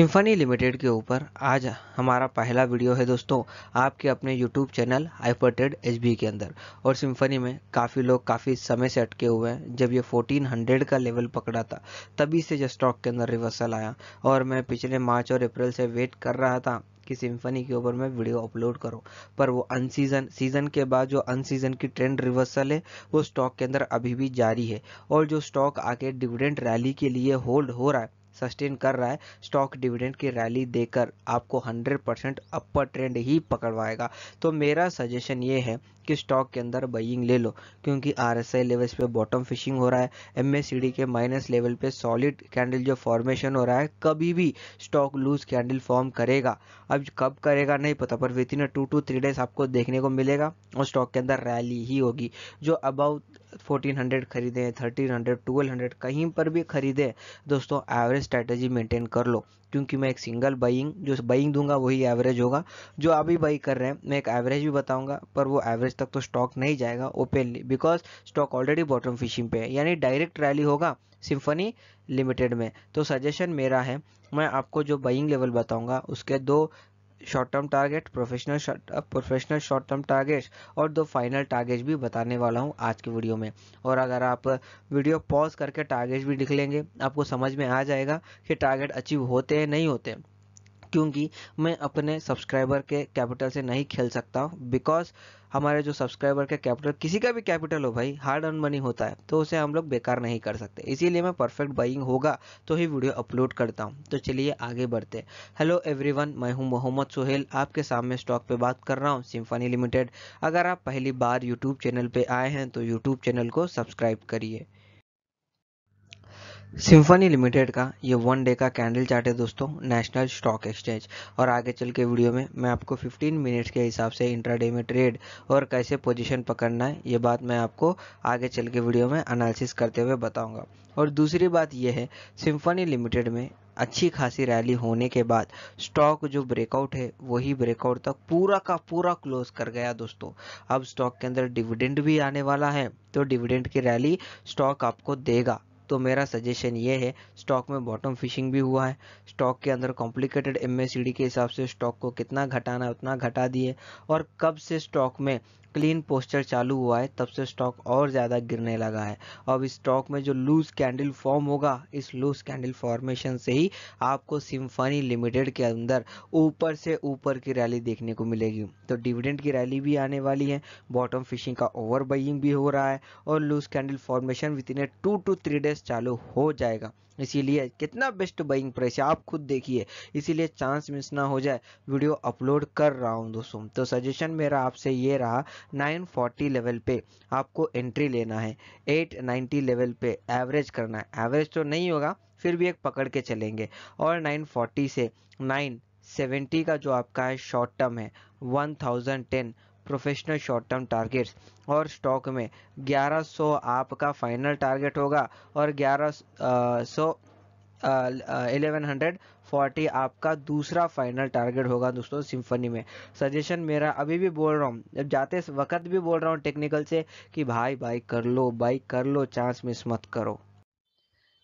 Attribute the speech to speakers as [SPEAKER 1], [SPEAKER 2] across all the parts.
[SPEAKER 1] symphony limited के ऊपर आज हमारा पहला वीडियो है दोस्तों आपके अपने यूट्यूब चैनल हाइपरटेड एच के अंदर और सिम्फनी में काफ़ी लोग काफ़ी समय से अटके हुए हैं जब ये 1400 का लेवल पकड़ा था तभी से जो स्टॉक के अंदर रिवर्सल आया और मैं पिछले मार्च और अप्रैल से वेट कर रहा था कि सिम्फनी के ऊपर मैं वीडियो अपलोड करूँ पर वो अनसीजन सीजन के बाद जो अनसीजन की ट्रेंड रिवर्सल है वो स्टॉक के अंदर अभी भी जारी है और जो स्टॉक आके डिविडेंड रैली के लिए होल्ड हो रहा है सस्टेन कर रहा है स्टॉक डिविडेंड की रैली देकर आपको 100 परसेंट अपर ट्रेंड ही पकड़वाएगा तो मेरा सजेशन ये है कि स्टॉक के अंदर बइंग ले लो क्योंकि आर एस आई लेवल्स पे बॉटम फिशिंग हो रहा है एम एस सी डी के माइनस लेवल पे सॉलिड कैंडल जो फॉर्मेशन हो रहा है कभी भी स्टॉक लूज कैंडल फॉर्म करेगा अब कब करेगा नहीं पता पर within two to three days आपको देखने को मिलेगा और स्टॉक के अंदर रैली ही होगी जो अबाउट फोर्टीन हंड्रेड खरीदें थर्टीन हंड्रेड ट्वेल्व हंड्रेड कहीं पर भी खरीदें दोस्तों एवरेज स्ट्रैटेजी मेंटेन कर लो क्योंकि मैं एक सिंगल बाइंग जो बाइंग दूंगा वही एवरेज होगा जो आप भी बाई कर रहे हैं मैं एक एवरेज भी बताऊंगा पर वो एवरेज तक तो स्टॉक नहीं जाएगा openly because stock already bottom fishing पे है यानी डायरेक्ट रैली होगा सिम्फनी लिमिटेड में तो सजेशन मेरा है मैं आपको जो बाइंग लेवल बताऊंगा उसके दो short term target professional professional short term targets और दो फाइनल टारगेट्स भी बताने वाला हूँ आज की वीडियो में और अगर आप वीडियो पॉज करके टारगेट्स भी लिख लेंगे आपको समझ में आ जाएगा कि टारगेट अचीव होते हैं नहीं होते हैं क्योंकि मैं अपने सब्सक्राइबर के कैपिटल से नहीं खेल सकता हूँ बिकॉज हमारे जो सब्सक्राइबर के कैपिटल किसी का भी कैपिटल हो भाई हार्ड अर्न मनी होता है तो उसे हम लोग बेकार नहीं कर सकते इसीलिए मैं परफेक्ट बाइंग होगा तो ही वीडियो अपलोड करता हूँ तो चलिए आगे बढ़ते हेलो एवरीवन मैं हूँ मोहम्मद सुहेल आपके सामने स्टॉक पे बात कर रहा हूँ सिम्फनी लिमिटेड अगर आप पहली बार यूट्यूब चैनल पर आए हैं तो यूट्यूब चैनल को सब्सक्राइब करिए सिंफनी लिमिटेड का ये वन डे का कैंडल चार्ट है दोस्तों नेशनल स्टॉक एक्सचेंज और आगे चल के वीडियो में मैं आपको 15 मिनट्स के हिसाब से इंट्राडे में ट्रेड और कैसे पोजीशन पकड़ना है ये बात मैं आपको आगे चल के वीडियो में एनालिसिस करते हुए बताऊंगा और दूसरी बात यह है सिंफनी लिमिटेड में अच्छी खासी रैली होने के बाद स्टॉक जो ब्रेकआउट है वही ब्रेकआउट तक पूरा का पूरा क्लोज कर गया दोस्तों अब स्टॉक के अंदर डिविडेंड भी आने वाला है तो डिविडेंड की रैली स्टॉक आपको देगा तो मेरा सजेशन ये है स्टॉक में बॉटम फिशिंग भी हुआ है स्टॉक के अंदर कॉम्प्लिकेटेड एम के हिसाब से स्टॉक को कितना घटाना है उतना घटा दिए और कब से स्टॉक में क्लीन पोस्टर चालू हुआ है तब से स्टॉक और ज़्यादा गिरने लगा है अब इस स्टॉक में जो लूज कैंडल फॉर्म होगा इस लूज कैंडल फॉर्मेशन से ही आपको सिम्फनी लिमिटेड के अंदर ऊपर से ऊपर की रैली देखने को मिलेगी तो डिविडेंड की रैली भी आने वाली है बॉटम फिशिंग का ओवर बाइंग भी हो रहा है और loose candle formation within a two to three days चालू हो जाएगा इसीलिए कितना बेस्ट बाइंग प्राइस है आप खुद देखिए इसीलिए चांस मिस ना हो जाए वीडियो अपलोड कर रहा हूँ दोस्तों तो सजेशन मेरा आपसे ये रहा 940 लेवल पे आपको एंट्री लेना है 890 लेवल पे एवरेज करना है एवरेज तो नहीं होगा फिर भी एक पकड़ के चलेंगे और 940 से 970 का जो आपका है शॉर्ट टर्म है 1010 प्रोफेशनल शॉर्ट टर्म टारगेट्स और स्टॉक में 1100 आपका फाइनल टारगेट होगा और 1100 एलेवन हंड्रेड फोर्टी आपका दूसरा फाइनल टारगेट होगा दोस्तों सिम्फनी में सजेशन मेरा अभी भी बोल रहा हूँ जब जाते वक्त भी बोल रहा हूँ टेक्निकल से कि भाई बाइक कर लो बाइक कर लो चांस मिस मत करो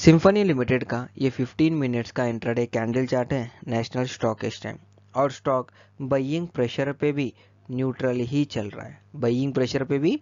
[SPEAKER 1] सिम्फनी लिमिटेड का ये 15 मिनट्स का इंटरडे कैंडल चार्ट है नेशनल स्टॉक एक्सचेंज और स्टॉक बइंग प्रेशर पे भी न्यूट्रल ही चल रहा है बइंग प्रेशर पे भी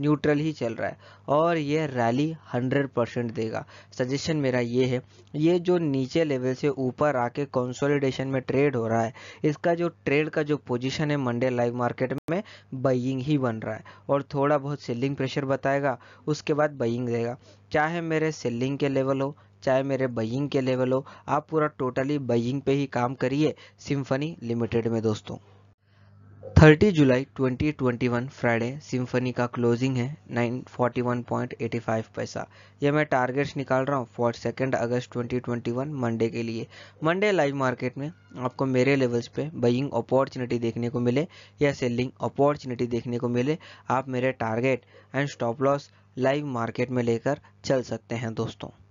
[SPEAKER 1] न्यूट्रल ही चल रहा है और ये रैली 100 परसेंट देगा सजेशन मेरा ये है ये जो नीचे लेवल से ऊपर आके कंसोलिडेशन में ट्रेड हो रहा है इसका जो ट्रेड का जो पोजीशन है मंडे लाइव मार्केट में बइंग ही बन रहा है और थोड़ा बहुत सेलिंग प्रेशर बताएगा उसके बाद बइंग देगा चाहे मेरे सेलिंग के लेवल हो चाहे मेरे बइंग के लेवल हो आप पूरा टोटली बइंग पे ही काम करिए सिम्फनी लिमिटेड में दोस्तों 30 जुलाई 2021 फ्राइडे सिम्फनी का क्लोजिंग है 941.85 पैसा यह मैं टारगेट्स निकाल रहा हूँ फॉर सेकेंड अगस्त 2021 मंडे के लिए मंडे लाइव मार्केट में आपको मेरे लेवल्स पे बइंग अपॉर्चुनिटी देखने को मिले या सेलिंग अपॉर्चुनिटी देखने को मिले आप मेरे target and stop loss live market में लेकर चल सकते हैं दोस्तों